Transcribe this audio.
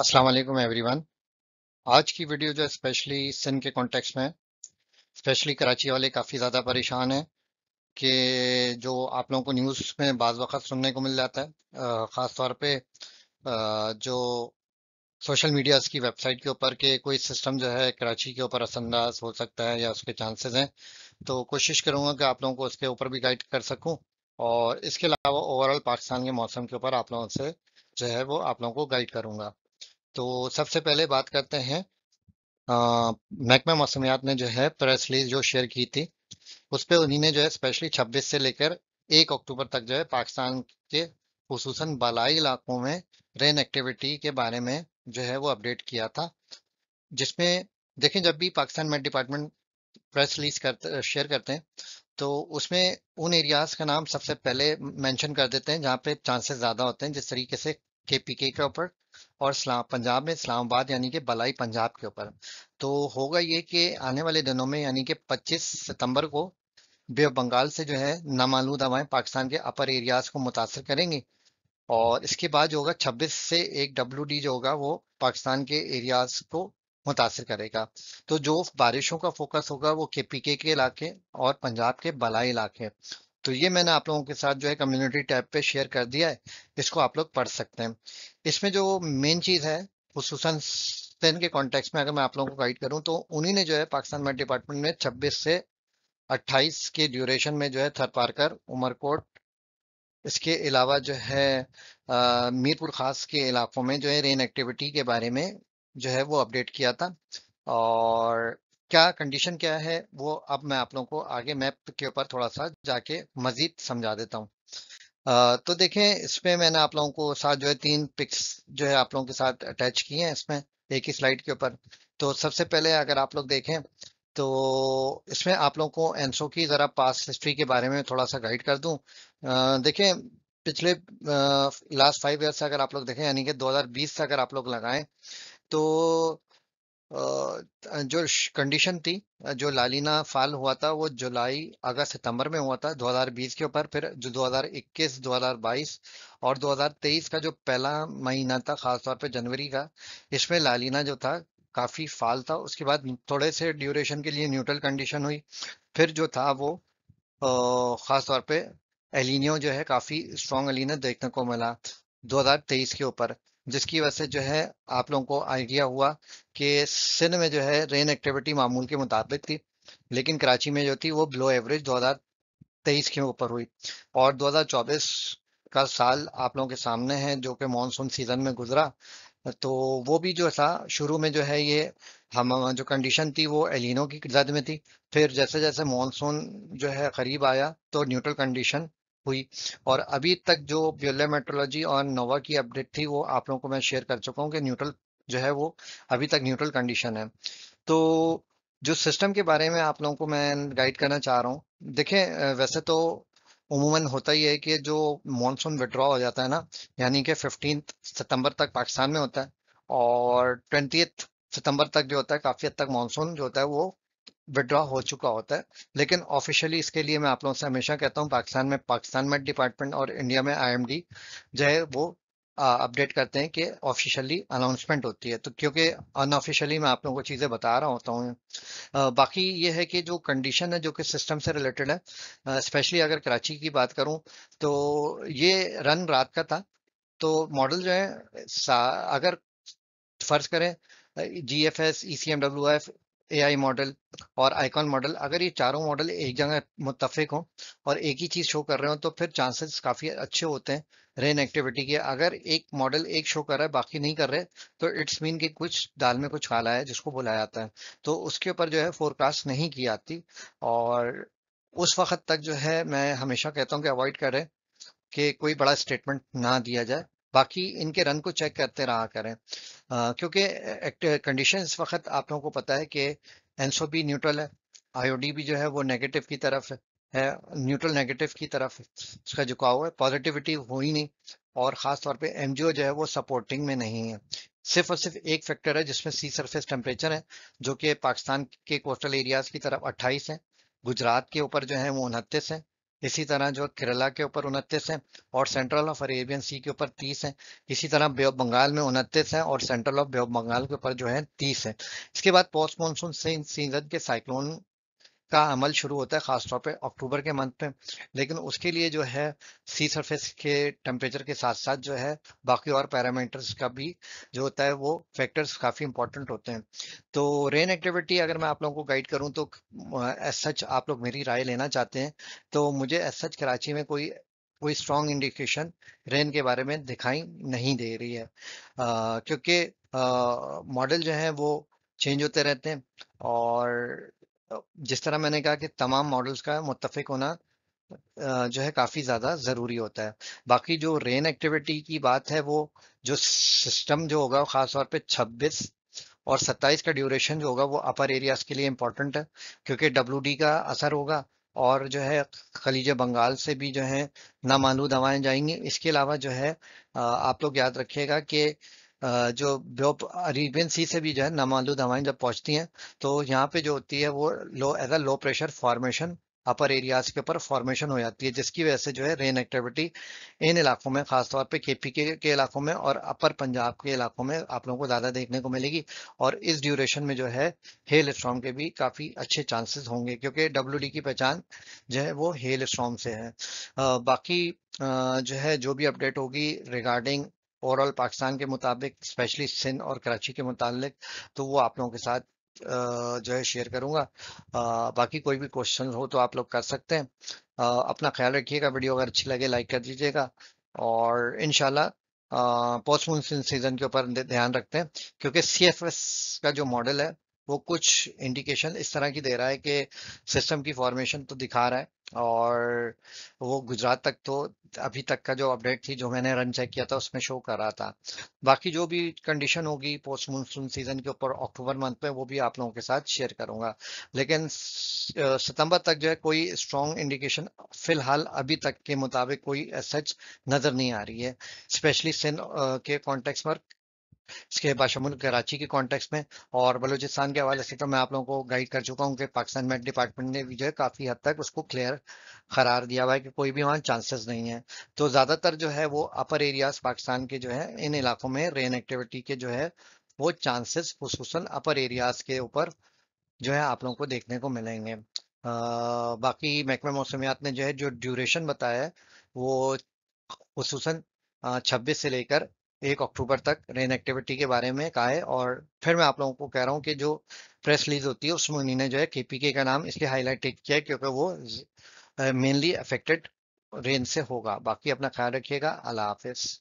अस्सलाम वालेकुम एवरीवन आज की वीडियो जो स्पेशली सिंध के कॉन्टेक्स्ट में स्पेशली कराची वाले काफ़ी ज़्यादा परेशान हैं कि जो आप लोगों को न्यूज़ में बाज़ वक़्त सुनने को मिल जाता है ख़ास तौर पे जो सोशल मीडियाज़ की वेबसाइट के ऊपर के कोई सिस्टम जो है कराची के ऊपर असरअंदाज हो सकता है या उसके चांसेस हैं तो कोशिश करूँगा कि आप लोगों को उसके ऊपर भी गाइड कर सकूँ और इसके अलावा ओवरऑल पाकिस्तान के मौसम के ऊपर आप लोगों से जो है वो आप लोगों को गाइड करूँगा तो सबसे पहले बात करते हैं महकमा मौसमियात ने जो है प्रेस रिलीज जो शेयर की थी उस पर उन्हीं ने जो है स्पेशली 26 से लेकर 1 अक्टूबर तक जो है पाकिस्तान के खूस बालाई इलाकों में रेन एक्टिविटी के बारे में जो है वो अपडेट किया था जिसमें देखें जब भी Pakistan met department press release करते शेयर करते हैं तो उसमें उन एरियाज का नाम सबसे पहले मेंशन कर देते हैं जहाँ पे चांसेस ज़्यादा होते हैं जिस तरीके से के पी के ऊपर और पंजाब में इस्लामाबाद यानी कि बलाई पंजाब के ऊपर तो होगा ये कि आने वाले दिनों में यानी कि 25 सितंबर को बे बंगाल से जो है नामालूद हवाएं पाकिस्तान के अपर एरियाज को मुतासर करेंगी और इसके बाद जो होगा 26 से एक डब्ल्यू डी जो होगा वो पाकिस्तान के एरियाज को मुतासर करेगा तो जो बारिशों का फोकस होगा वो के पी के इलाके और पंजाब के बलाई इलाके तो ये मैंने आप लोगों के साथ जो है कम्युनिटी टैब पे शेयर कर दिया है इसको आप लोग पढ़ सकते हैं इसमें जो मेन चीज़ है खसूसन सेन के कॉन्टेक्स्ट में अगर मैं आप लोगों को गाइड करूँ तो उन्हीं ने जो है पाकिस्तान मेट डिपार्टमेंट में छब्बीस से अट्ठाईस के ड्यूरेशन में जो है थर पारकर उमरकोट इसके अलावा जो है मीरपुर खास के इलाकों में जो है रेन एक्टिविटी के बारे में जो है वो अपडेट किया था और क्या कंडीशन क्या है वो अब मैं आप लोगों को आगे मैप के ऊपर थोड़ा सा जाके मजीद समझा देता हूँ तो देखें इसमें मैंने आप लोगों को साथ जो है तीन पिक्स जो है आप लोगों के साथ अटैच किए हैं इसमें एक ही स्लाइड के ऊपर तो सबसे पहले अगर आप लोग देखें तो इसमें आप लोगों को एनसो की ज़रा पास हिस्ट्री के बारे में थोड़ा सा गाइड कर दूँ देखें पिछले लास्ट फाइव ईयर से अगर आप लोग देखें यानी कि 2020 से अगर आप लोग लगाएं तो जो कंडीशन थी जो लालीना फाल हुआ था वो जुलाई अगस्त सितंबर में हुआ था 2020 के ऊपर फिर जो 2021 2022 और 2023 का जो पहला महीना था खासतौर पे जनवरी का इसमें लालीना जो था काफ़ी फाल था उसके बाद थोड़े से ड्यूरेशन के लिए न्यूट्रल कंडीशन हुई फिर जो था वो ख़ासतौर पर एलिनियो जो है काफ़ी स्ट्रॉन्ग एलिना देखने को मिला 2023 के ऊपर जिसकी वजह से जो है आप लोगों को आइडिया हुआ कि सिंध में जो है रेन एक्टिविटी मामूल के मुताबिक थी लेकिन कराची में जो थी वो बिलो एवरेज 2023 के ऊपर हुई और 2024 का साल आप लोगों के सामने है जो कि मानसून सीजन में गुजरा तो वो भी जो था शुरू में जो है ये हम जो कंडीशन थी वो एलिनो की जद में थी फिर जैसे जैसे मानसून जो है करीब आया तो न्यूट्रल कंडीशन हुई और अभी तक जो ब्यूले मेट्रोलॉजी और नोवा की अपडेट थी वो आप लोगों को मैं शेयर कर चुका हूँ कि न्यूट्रल जो है वो अभी तक न्यूट्रल कंडीशन है तो जो सिस्टम के बारे में आप लोगों को मैं गाइड करना चाह रहा हूँ देखें वैसे तो उमूमन होता ही है कि जो मानसून विड्रॉ हो जाता है ना यानी कि फिफ्टीन सितंबर तक पाकिस्तान में होता है और ट्वेंटी सितंबर तक जो होता है काफ़ी हद तक मानसून जो होता है वो विड्रॉ हो चुका होता है लेकिन ऑफिशियली इसके लिए मैं आप लोगों से हमेशा कहता हूँ पाकिस्तान में पाकिस्तान में डिपार्टमेंट और इंडिया में डी जो है वो अपडेट करते हैं कि ऑफिशियली अनाउंसमेंट होती है तो क्योंकि अनऑफिशियली मैं आप लोगों को चीज़ें बता रहा होता हूँ बाकी ये है कि जो कंडीशन है जो कि सिस्टम से रिलेटेड है स्पेशली अगर कराची की बात करूँ तो ये रन रात का था तो मॉडल जो है अगर फर्ज करें G F S E C M W F AI model और आइकॉन मॉडल अगर ये चारों मॉडल एक जगह मुतफिक हो और एक ही चीज़ शो कर रहे हो तो फिर चांसेस काफ़ी अच्छे होते हैं रेन एक्टिविटी के अगर एक मॉडल एक शो कर रहा है बाकी नहीं कर रहे तो इट्स मीन कि कुछ दाल में कुछ खाला है जिसको बुलाया जाता है तो उसके ऊपर जो है फोरकास्ट नहीं की जाती और उस वक्त तक जो है मैं हमेशा कहता हूँ कि अवॉइड करें कि कोई बड़ा स्टेटमेंट ना दिया जाए बाकी इनके रन को चेक करते रहा करें क्योंकि कंडीशन इस वक्त आप लोगों को पता है कि एनसो भी न्यूट्रल है आईओडी भी जो है वो नेगेटिव की तरफ है न्यूट्रल नेगेटिव की तरफ उसका झुकाव है पॉजिटिविटी हो ही नहीं और ख़ास तौर पे एमजीओ जो है वो सपोर्टिंग में नहीं है सिर्फ और सिर्फ एक फैक्टर है जिसमें सी सरफेस टेम्परेचर है जो कि पाकिस्तान के कोस्टल एरियाज की तरफ 28 है गुजरात के ऊपर जो है वो उनतीस है इसी तरह जो केरला के ऊपर उनतीस हैं और सेंट्रल ऑफ अरेबियन सी के ऊपर तीस हैं इसी तरह बे ऑफ बंगाल में उनतीस हैं और central of bay of Bengal के ऊपर जो है तीस है इसके बाद पोस्ट मानसून सीजन के साइक्लोन का अमल शुरू होता है ख़ासतौर पे अक्टूबर के मंथ में लेकिन उसके लिए जो है सी सरफेस के टेम्परेचर के साथ साथ जो है बाकी और पैरामीटर्स का भी जो होता है वो फैक्टर्स काफ़ी इंपॉर्टेंट होते हैं तो रेन एक्टिविटी अगर मैं आप लोगों को गाइड करूँ तो एज सच आप लोग मेरी राय लेना चाहते हैं तो मुझे एज सच कराची में कोई कोई स्ट्रॉन्ग इंडिकेशन रेन के बारे में दिखाई नहीं दे रही है क्योंकि मॉडल जो है वो चेंज होते रहते हैं और तो जिस तरह मैंने कहा कि तमाम मॉडल्स का मुतफिक होना जो है काफ़ी ज़्यादा ज़रूरी होता है बाकी जो रेन एक्टिविटी की बात है वो जो सिस्टम जो होगा ख़ास तौर पे 26 और 27 का ड्यूरेशन जो होगा वो अपर एरियाज़ के लिए इम्पॉर्टेंट है क्योंकि डब्ल्यू का असर होगा और जो है खलीज बंगाल से भी जो है नामालूद हवाएं जाएंगी इसके अलावा जो है आप लोग याद रखिएगा कि जो जो रीजन सी से भी जो है नमालू हवाएं जब पहुंचती हैं तो यहाँ पे जो होती है वो low as a low pressure formation upper areas के ऊपर फॉर्मेशन हो जाती है जिसकी वजह से जो है रेन एक्टिविटी इन इलाकों में खासतौर पे केपी के, के इलाकों में और अपर पंजाब के इलाकों में आप लोगों को ज़्यादा देखने को मिलेगी और इस ड्यूरेशन में जो है हेल स्ट्रॉम के भी काफ़ी अच्छे चांसेस होंगे क्योंकि डब्ल्यू की पहचान जो है वो हेल स्ट्रॉम से है आ, बाकी आ, जो है जो भी अपडेट होगी रिगार्डिंग ओवरऑल पाकिस्तान के मुताबिक स्पेशली सिंध और कराची के मुतालिक तो वो आप लोगों के साथ जो है शेयर करूंगा बाकी कोई भी क्वेश्चन हो तो आप लोग कर सकते हैं अपना ख्याल रखिएगा वीडियो अगर अच्छी लगे लाइक कर दीजिएगा और इनशाला पोस्ट मानसून सीजन के ऊपर ध्यान रखते हैं क्योंकि सी का जो मॉडल है वो कुछ इंडिकेशन इस तरह की दे रहा है कि सिस्टम की फॉर्मेशन तो दिखा रहा है और वो गुजरात तक तो अभी तक का जो अपडेट थी जो मैंने रन चेक किया था उसमें शो कर रहा था बाकी जो भी कंडीशन होगी पोस्ट मानसून सीजन के ऊपर अक्टूबर मंथ में वो भी आप लोगों के साथ शेयर करूंगा लेकिन सितंबर तक जो है कोई स्ट्रॉन्ग इंडिकेशन फिलहाल अभी तक के मुताबिक कोई सच नजर नहीं आ रही है स्पेशली सिंध के कॉन्टेक्ट पर इसके बाद शमुन कराची के कॉन्टेक्स्ट में और बलोचिस्तान के हवाले से तो मैं आप लोगों को गाइड कर चुका हूँ कि पाकिस्तान में डिपार्टमेंट ने भी जो है काफ़ी हद तक उसको क्लियर करार दिया हुआ है कि कोई भी वहाँ चांसेस नहीं है तो ज़्यादातर जो है वो अपर एरियाज पाकिस्तान के जो है इन इलाकों में रेन एक्टिविटी के जो है वो चांसेस खूस अपर एरियाज के ऊपर जो है आप लोगों को देखने को मिलेंगे आ, बाकी महकमे मौसमियात ने जो है जो ड्यूरेशन बताया है वो खूस छब्बीस से लेकर एक अक्टूबर तक रेन एक्टिविटी के बारे में कहा है और फिर मैं आप लोगों को कह रहा हूँ कि जो प्रेस रिलीज होती है उसमें उन्होंने जो है केपीके का नाम इसलिए हाईलाइट किया है क्योंकि वो मेनली अफेक्टेड रेन से होगा बाकी अपना ख्याल रखिएगा अल्लाह हाफिज़